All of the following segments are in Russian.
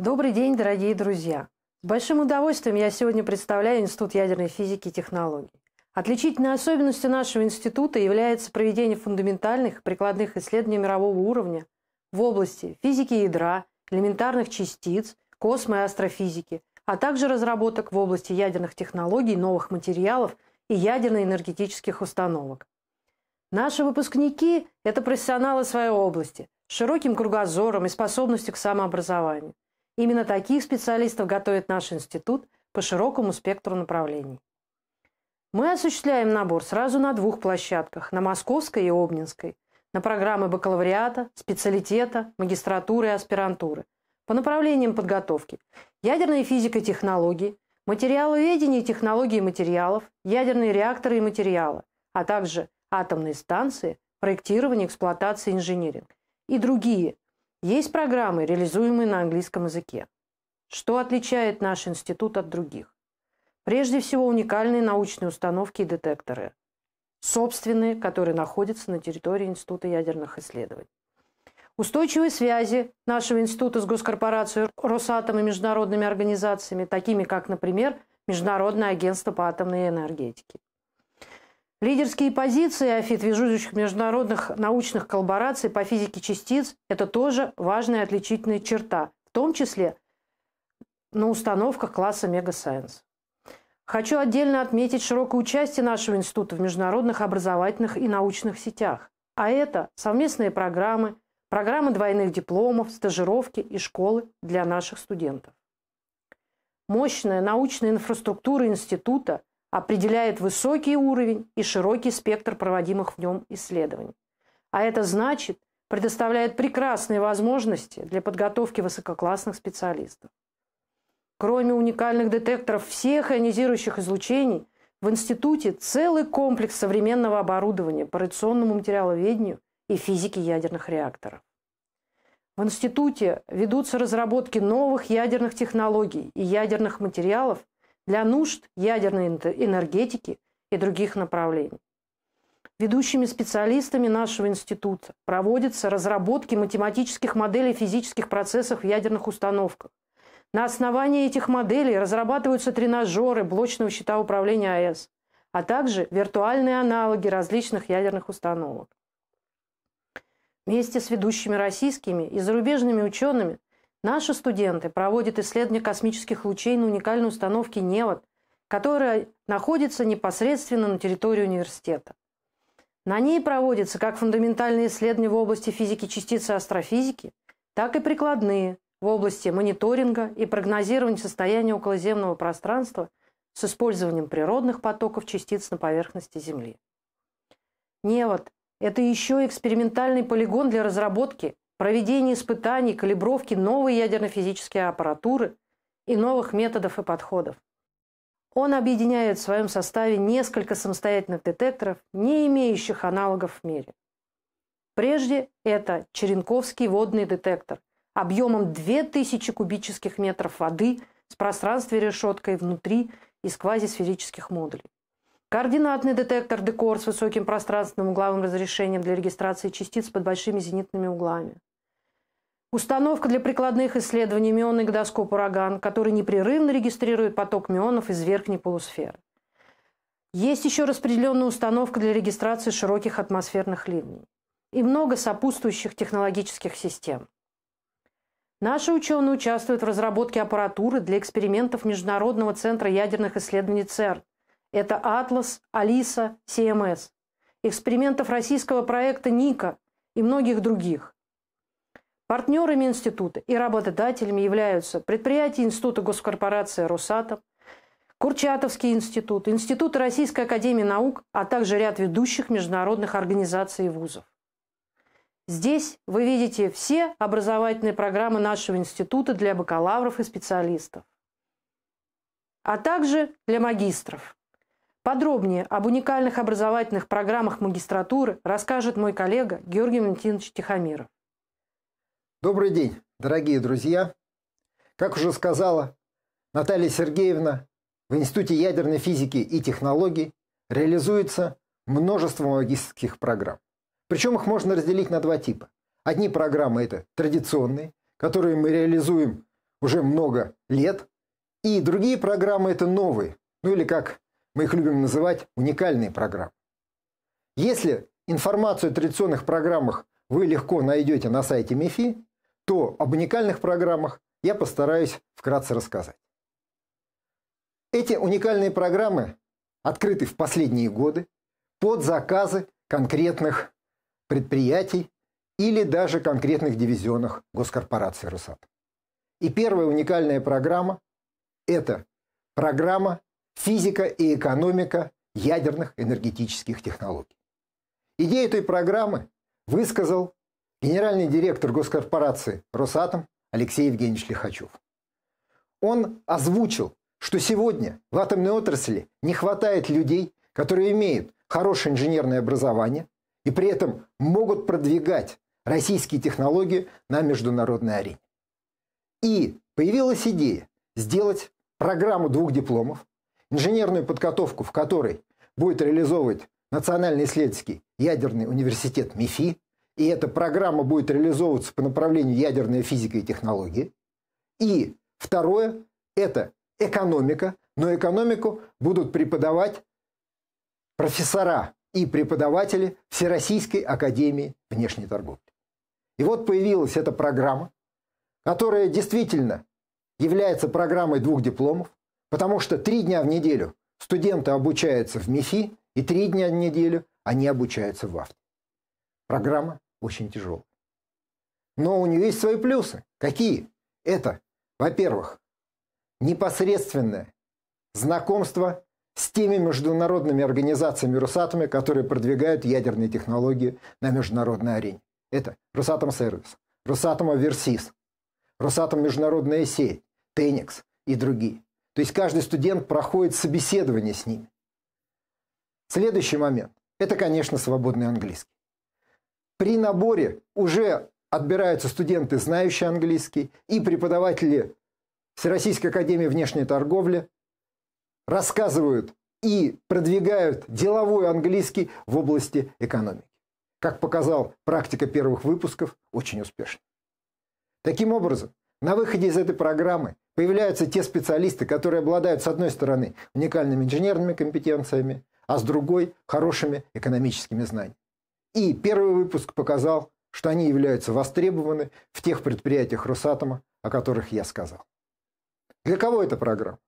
Добрый день, дорогие друзья! С большим удовольствием я сегодня представляю Институт ядерной физики и технологий. Отличительной особенностью нашего института является проведение фундаментальных прикладных исследований мирового уровня в области физики ядра, элементарных частиц, космо- и астрофизики, а также разработок в области ядерных технологий, новых материалов и ядерно-энергетических установок. Наши выпускники – это профессионалы своей области, с широким кругозором и способностью к самообразованию – Именно таких специалистов готовит наш институт по широкому спектру направлений. Мы осуществляем набор сразу на двух площадках – на Московской и Обнинской, на программы бакалавриата, специалитета, магистратуры и аспирантуры, по направлениям подготовки – ядерная физика и технологии, материаловедение и технологии материалов, ядерные реакторы и материалы, а также атомные станции, проектирование, эксплуатация, инжиниринг и другие – есть программы, реализуемые на английском языке. Что отличает наш институт от других? Прежде всего, уникальные научные установки и детекторы. Собственные, которые находятся на территории Института ядерных исследований. Устойчивые связи нашего института с госкорпорацией Росатом и международными организациями, такими как, например, Международное агентство по атомной энергетике. Лидерские позиции АФИТ, ведущих международных научных коллабораций по физике частиц, это тоже важная отличительная черта, в том числе на установках класса Мегасайенс. Хочу отдельно отметить широкое участие нашего института в международных образовательных и научных сетях. А это совместные программы, программы двойных дипломов, стажировки и школы для наших студентов. Мощная научная инфраструктура института – определяет высокий уровень и широкий спектр проводимых в нем исследований. А это значит, предоставляет прекрасные возможности для подготовки высококлассных специалистов. Кроме уникальных детекторов всех ионизирующих излучений, в институте целый комплекс современного оборудования по радиационному материаловедению и физике ядерных реакторов. В институте ведутся разработки новых ядерных технологий и ядерных материалов для нужд ядерной энергетики и других направлений. Ведущими специалистами нашего института проводятся разработки математических моделей физических процессов в ядерных установках. На основании этих моделей разрабатываются тренажеры блочного счета управления АЭС, а также виртуальные аналоги различных ядерных установок. Вместе с ведущими российскими и зарубежными учеными Наши студенты проводят исследования космических лучей на уникальной установке «Невод», которая находится непосредственно на территории университета. На ней проводятся как фундаментальные исследования в области физики частиц и астрофизики, так и прикладные в области мониторинга и прогнозирования состояния околоземного пространства с использованием природных потоков частиц на поверхности Земли. Невод – это еще экспериментальный полигон для разработки проведение испытаний, калибровки новой ядерно-физической аппаратуры и новых методов и подходов. Он объединяет в своем составе несколько самостоятельных детекторов, не имеющих аналогов в мире. Прежде это Черенковский водный детектор объемом 2000 кубических метров воды с пространстве решеткой внутри из квазисферических модулей. Координатный детектор Декор с высоким пространственным угловым разрешением для регистрации частиц под большими зенитными углами. Установка для прикладных исследований мионный гидроскоп «Ураган», который непрерывно регистрирует поток мионов из верхней полусферы. Есть еще распределенная установка для регистрации широких атмосферных ливней и много сопутствующих технологических систем. Наши ученые участвуют в разработке аппаратуры для экспериментов Международного центра ядерных исследований ЦЕРН. Это «Атлас», «Алиса», «СМС», эм экспериментов российского проекта «Ника» и многих других. Партнерами института и работодателями являются предприятия Института госкорпорации «Росатом», Курчатовский институт, Институт Российской академии наук, а также ряд ведущих международных организаций и вузов. Здесь вы видите все образовательные программы нашего института для бакалавров и специалистов, а также для магистров. Подробнее об уникальных образовательных программах магистратуры расскажет мой коллега Георгий Валентинович Тихомиров. Добрый день, дорогие друзья. Как уже сказала Наталья Сергеевна, в Институте ядерной физики и технологий реализуется множество магистрских программ. Причем их можно разделить на два типа. Одни программы – это традиционные, которые мы реализуем уже много лет, и другие программы – это новые, ну или как мы их любим называть, уникальные программы. Если информацию о традиционных программах вы легко найдете на сайте МИФИ, то об уникальных программах я постараюсь вкратце рассказать. Эти уникальные программы открыты в последние годы под заказы конкретных предприятий или даже конкретных дивизионах госкорпорации «Росатом». И первая уникальная программа – это программа «Физика и экономика ядерных энергетических технологий». Идею этой программы высказал Генеральный директор госкорпорации «Росатом» Алексей Евгеньевич Лихачев. Он озвучил, что сегодня в атомной отрасли не хватает людей, которые имеют хорошее инженерное образование и при этом могут продвигать российские технологии на международной арене. И появилась идея сделать программу двух дипломов, инженерную подготовку в которой будет реализовывать Национальный исследовательский ядерный университет МИФИ, и эта программа будет реализовываться по направлению ядерная физика и технологии. И второе – это экономика, но экономику будут преподавать профессора и преподаватели Всероссийской академии внешней торговли. И вот появилась эта программа, которая действительно является программой двух дипломов, потому что три дня в неделю студенты обучаются в МИФИ, и три дня в неделю они обучаются в АФТ. Программа очень тяжелый. Но у нее есть свои плюсы. Какие? Это, во-первых, непосредственное знакомство с теми международными организациями Росатома, которые продвигают ядерные технологии на международной арене. Это Росатом Сервис, Росатом Аверсис, Росатом Международная сеть, Тенекс и другие. То есть каждый студент проходит собеседование с ними. Следующий момент – это, конечно, свободный английский. При наборе уже отбираются студенты, знающие английский, и преподаватели Всероссийской академии внешней торговли рассказывают и продвигают деловой английский в области экономики. Как показал практика первых выпусков, очень успешно. Таким образом, на выходе из этой программы появляются те специалисты, которые обладают, с одной стороны, уникальными инженерными компетенциями, а с другой – хорошими экономическими знаниями. И первый выпуск показал, что они являются востребованы в тех предприятиях Росатома, о которых я сказал. Для кого эта программа?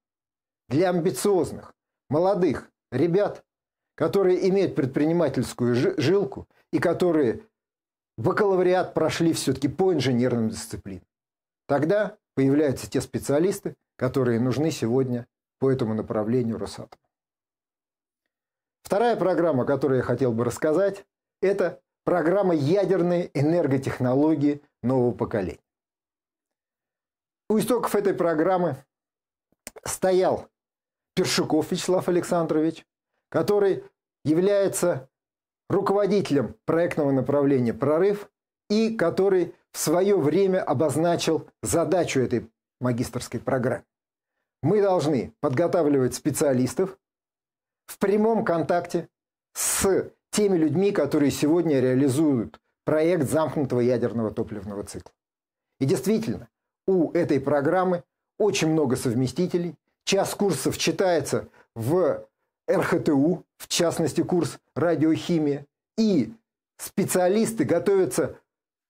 Для амбициозных, молодых ребят, которые имеют предпринимательскую жилку и которые бакалавриат прошли все-таки по инженерным дисциплинам. Тогда появляются те специалисты, которые нужны сегодня по этому направлению Росатома. Вторая программа, о которой я хотел бы рассказать, это программа ядерной энерготехнологии нового поколения. У истоков этой программы стоял Першуков Вячеслав Александрович, который является руководителем проектного направления «Прорыв» и который в свое время обозначил задачу этой магистрской программы. Мы должны подготавливать специалистов в прямом контакте с теми людьми, которые сегодня реализуют проект замкнутого ядерного топливного цикла. И действительно, у этой программы очень много совместителей. Час курсов читается в РХТУ, в частности курс радиохимия. И специалисты готовятся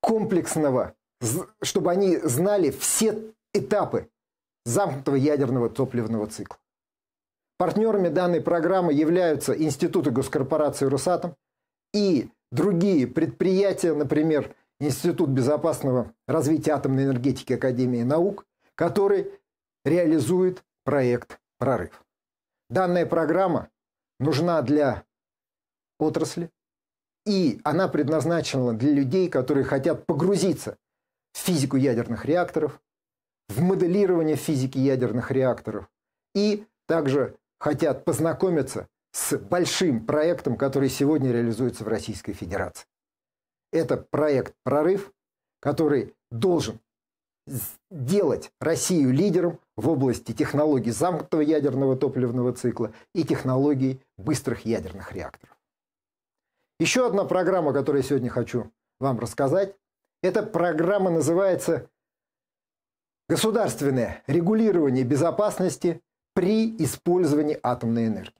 комплексного, чтобы они знали все этапы замкнутого ядерного топливного цикла. Партнерами данной программы являются институты госкорпорации «Росатом» и другие предприятия, например, Институт безопасного развития атомной энергетики Академии наук, который реализует проект «Прорыв». Данная программа нужна для отрасли, и она предназначена для людей, которые хотят погрузиться в физику ядерных реакторов, в моделирование физики ядерных реакторов и также хотят познакомиться с большим проектом, который сегодня реализуется в Российской Федерации. Это проект «Прорыв», который должен сделать Россию лидером в области технологий замкнутого ядерного топливного цикла и технологий быстрых ядерных реакторов. Еще одна программа, которую я сегодня хочу вам рассказать, эта программа называется «Государственное регулирование безопасности при использовании атомной энергии.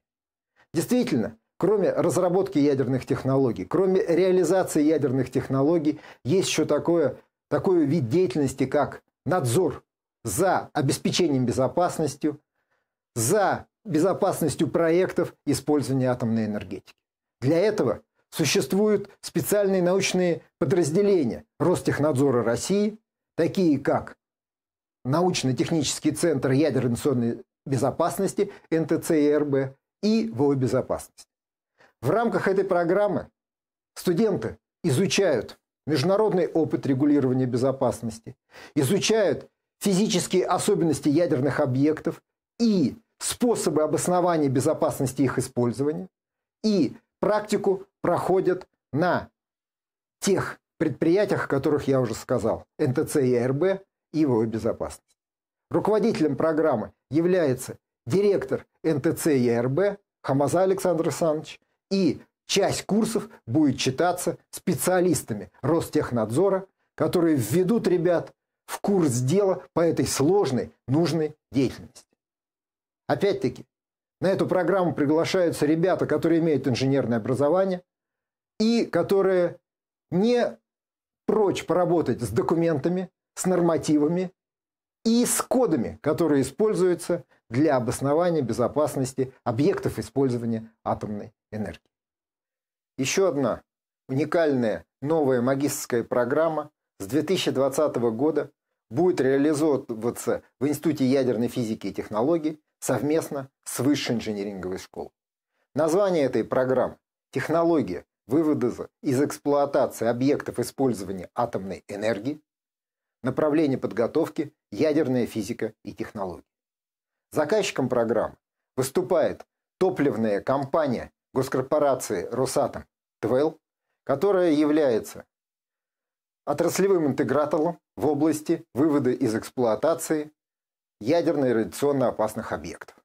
Действительно, кроме разработки ядерных технологий, кроме реализации ядерных технологий, есть еще такое, такой вид деятельности, как надзор за обеспечением безопасностью, за безопасностью проектов использования атомной энергетики. Для этого существуют специальные научные подразделения Ростехнадзора России, такие как научно-технический центр ядерной безопасности НТЦ и РБ и в безопасности. В рамках этой программы студенты изучают международный опыт регулирования безопасности, изучают физические особенности ядерных объектов и способы обоснования безопасности их использования, и практику проходят на тех предприятиях, о которых я уже сказал, НТЦ и АРБ и его безопасность. Руководителем программы является директор НТЦ ЕРБ а Хамаза Александр Александрович, и часть курсов будет читаться специалистами Ростехнадзора, которые введут ребят в курс дела по этой сложной, нужной деятельности. Опять-таки, на эту программу приглашаются ребята, которые имеют инженерное образование и которые не прочь поработать с документами, с нормативами, и с кодами, которые используются для обоснования безопасности объектов использования атомной энергии. Еще одна уникальная новая магистрская программа с 2020 года будет реализовываться в Институте ядерной физики и технологий совместно с Высшей инжиниринговой школой. Название этой программы – «Технология вывода из эксплуатации объектов использования атомной энергии», Направление подготовки – ядерная физика и технологии. Заказчиком программы выступает топливная компания госкорпорации «Росатом» ТВЭЛ, которая является отраслевым интегратором в области вывода из эксплуатации ядерно радиационно опасных объектов.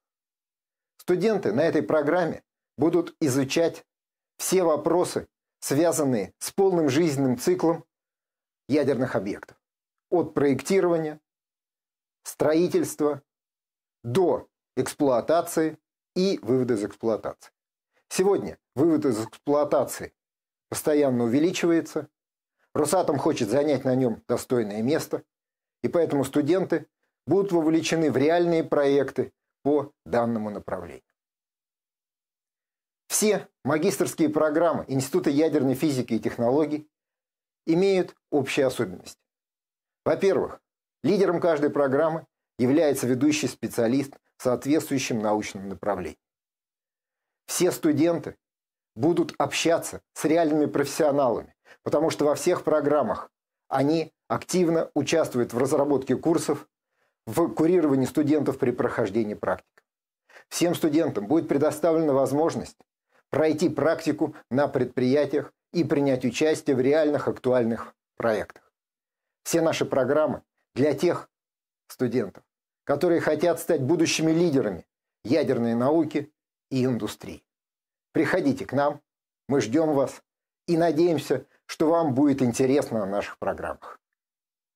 Студенты на этой программе будут изучать все вопросы, связанные с полным жизненным циклом ядерных объектов от проектирования, строительства до эксплуатации и вывода из эксплуатации. Сегодня вывод из эксплуатации постоянно увеличивается, Росатом хочет занять на нем достойное место, и поэтому студенты будут вовлечены в реальные проекты по данному направлению. Все магистрские программы Института ядерной физики и технологий имеют общие особенности. Во-первых, лидером каждой программы является ведущий специалист в соответствующем научном направлении. Все студенты будут общаться с реальными профессионалами, потому что во всех программах они активно участвуют в разработке курсов, в курировании студентов при прохождении практик. Всем студентам будет предоставлена возможность пройти практику на предприятиях и принять участие в реальных актуальных проектах все наши программы для тех студентов, которые хотят стать будущими лидерами ядерной науки и индустрии. Приходите к нам, мы ждем вас и надеемся, что вам будет интересно на наших программах.